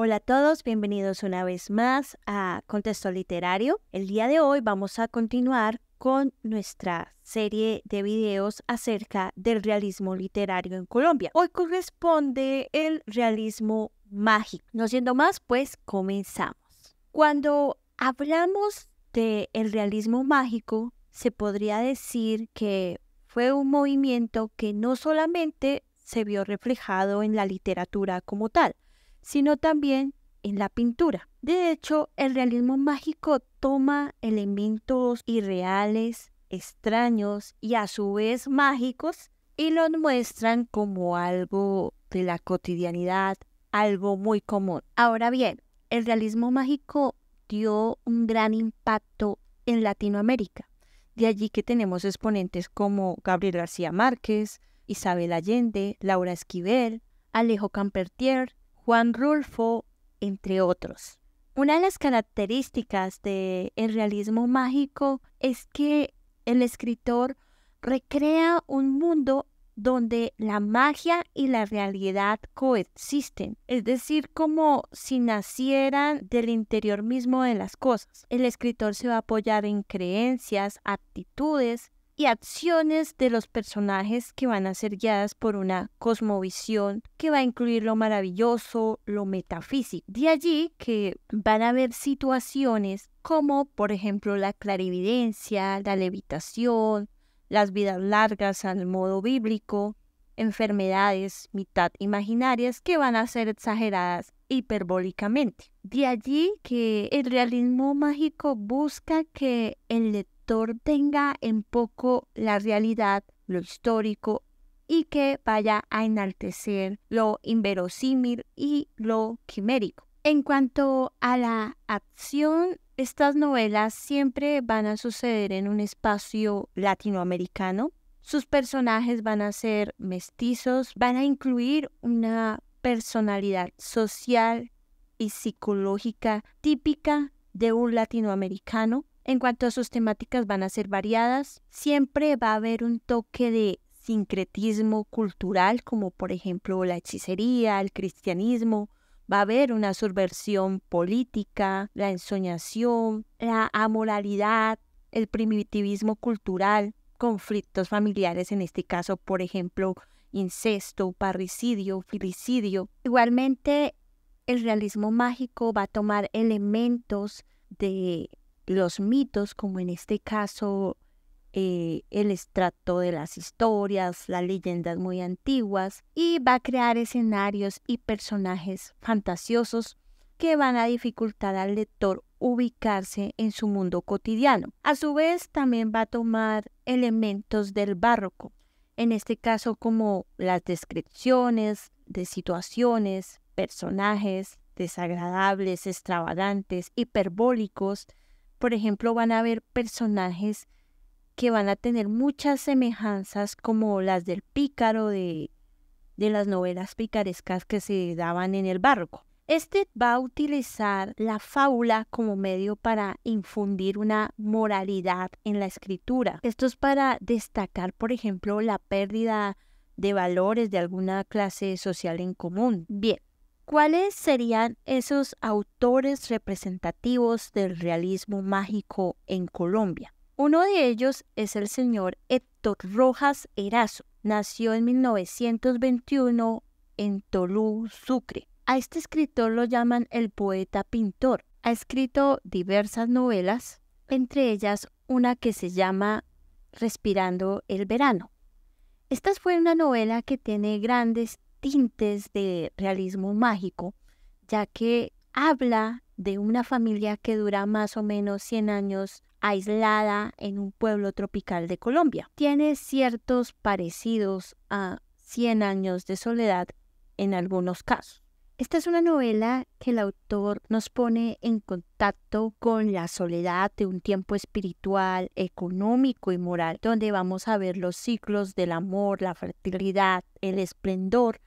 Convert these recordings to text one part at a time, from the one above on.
Hola a todos, bienvenidos una vez más a Contexto Literario. El día de hoy vamos a continuar con nuestra serie de videos acerca del realismo literario en Colombia. Hoy corresponde el realismo mágico. No siendo más, pues comenzamos. Cuando hablamos de el realismo mágico, se podría decir que fue un movimiento que no solamente se vio reflejado en la literatura como tal, sino también en la pintura. De hecho, el realismo mágico toma elementos irreales, extraños y a su vez mágicos y los muestran como algo de la cotidianidad, algo muy común. Ahora bien, el realismo mágico dio un gran impacto en Latinoamérica. De allí que tenemos exponentes como Gabriel García Márquez, Isabel Allende, Laura Esquivel, Alejo Campertier, Juan Rulfo, entre otros. Una de las características del realismo mágico es que el escritor recrea un mundo donde la magia y la realidad coexisten, es decir, como si nacieran del interior mismo de las cosas. El escritor se va a apoyar en creencias, actitudes y acciones de los personajes que van a ser guiadas por una cosmovisión que va a incluir lo maravilloso, lo metafísico. De allí que van a haber situaciones como, por ejemplo, la clarividencia, la levitación, las vidas largas al modo bíblico, enfermedades mitad imaginarias que van a ser exageradas hiperbólicamente. De allí que el realismo mágico busca que el tenga en poco la realidad, lo histórico y que vaya a enaltecer lo inverosímil y lo quimérico. En cuanto a la acción, estas novelas siempre van a suceder en un espacio latinoamericano. Sus personajes van a ser mestizos, van a incluir una personalidad social y psicológica típica de un latinoamericano. En cuanto a sus temáticas van a ser variadas, siempre va a haber un toque de sincretismo cultural, como por ejemplo la hechicería, el cristianismo, va a haber una subversión política, la ensoñación, la amoralidad, el primitivismo cultural, conflictos familiares, en este caso, por ejemplo, incesto, parricidio, filicidio. Igualmente, el realismo mágico va a tomar elementos de los mitos, como en este caso eh, el estrato de las historias, las leyendas muy antiguas, y va a crear escenarios y personajes fantasiosos que van a dificultar al lector ubicarse en su mundo cotidiano. A su vez, también va a tomar elementos del barroco, en este caso como las descripciones de situaciones, personajes desagradables, extravagantes, hiperbólicos, por ejemplo, van a haber personajes que van a tener muchas semejanzas como las del pícaro de, de las novelas picarescas que se daban en el barco. Este va a utilizar la fábula como medio para infundir una moralidad en la escritura. Esto es para destacar, por ejemplo, la pérdida de valores de alguna clase social en común. Bien, ¿Cuáles serían esos autores representativos del realismo mágico en Colombia? Uno de ellos es el señor Héctor Rojas Erazo. Nació en 1921 en Tolú, Sucre. A este escritor lo llaman el poeta pintor. Ha escrito diversas novelas, entre ellas una que se llama Respirando el verano. Esta fue una novela que tiene grandes tintes de realismo mágico, ya que habla de una familia que dura más o menos 100 años aislada en un pueblo tropical de Colombia. Tiene ciertos parecidos a 100 años de soledad en algunos casos. Esta es una novela que el autor nos pone en contacto con la soledad de un tiempo espiritual, económico y moral, donde vamos a ver los ciclos del amor, la fertilidad, el esplendor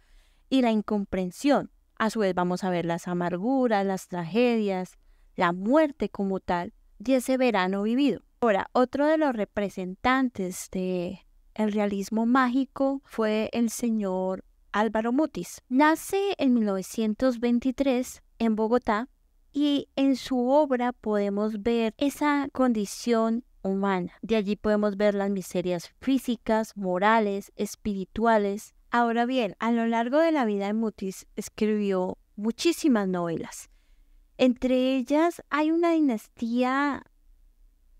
y la incomprensión. A su vez vamos a ver las amarguras, las tragedias, la muerte como tal de ese verano vivido. Ahora, otro de los representantes de el realismo mágico fue el señor Álvaro Mutis. Nace en 1923 en Bogotá y en su obra podemos ver esa condición humana. De allí podemos ver las miserias físicas, morales, espirituales Ahora bien, a lo largo de la vida de Mutis escribió muchísimas novelas. Entre ellas hay una dinastía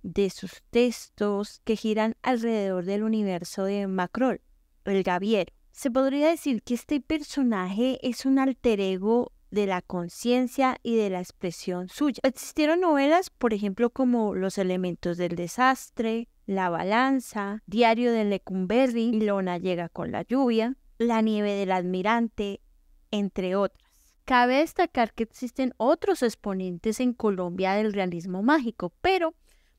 de sus textos que giran alrededor del universo de Macrol, el Gaviero. Se podría decir que este personaje es un alter ego de la conciencia y de la expresión suya. Existieron novelas, por ejemplo, como Los elementos del desastre, La balanza, Diario de Lecumberri, Lona llega con la lluvia, la nieve del almirante, entre otras. Cabe destacar que existen otros exponentes en Colombia del realismo mágico, pero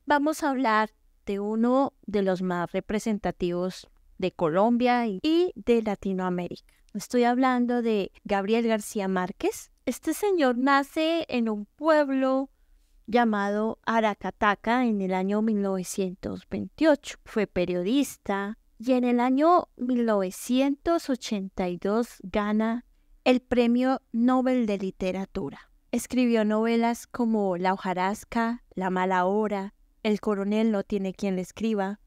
vamos a hablar de uno de los más representativos de Colombia y de Latinoamérica. Estoy hablando de Gabriel García Márquez. Este señor nace en un pueblo llamado Aracataca en el año 1928. Fue periodista, y en el año 1982 gana el Premio Nobel de Literatura. Escribió novelas como La hojarasca, La mala hora, El coronel no tiene quien le escriba,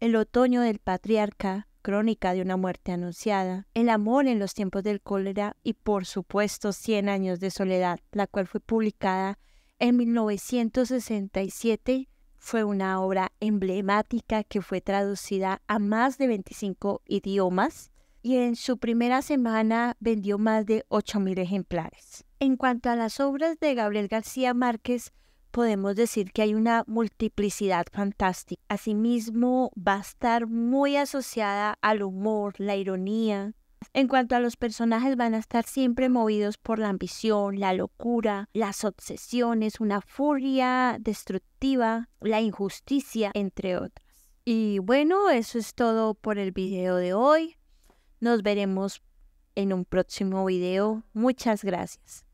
El otoño del patriarca, Crónica de una muerte anunciada, El amor en los tiempos del cólera y por supuesto Cien años de soledad, la cual fue publicada en 1967 fue una obra emblemática que fue traducida a más de 25 idiomas y en su primera semana vendió más de 8.000 ejemplares. En cuanto a las obras de Gabriel García Márquez, podemos decir que hay una multiplicidad fantástica. Asimismo, va a estar muy asociada al humor, la ironía, en cuanto a los personajes, van a estar siempre movidos por la ambición, la locura, las obsesiones, una furia destructiva, la injusticia, entre otras. Y bueno, eso es todo por el video de hoy. Nos veremos en un próximo video. Muchas gracias.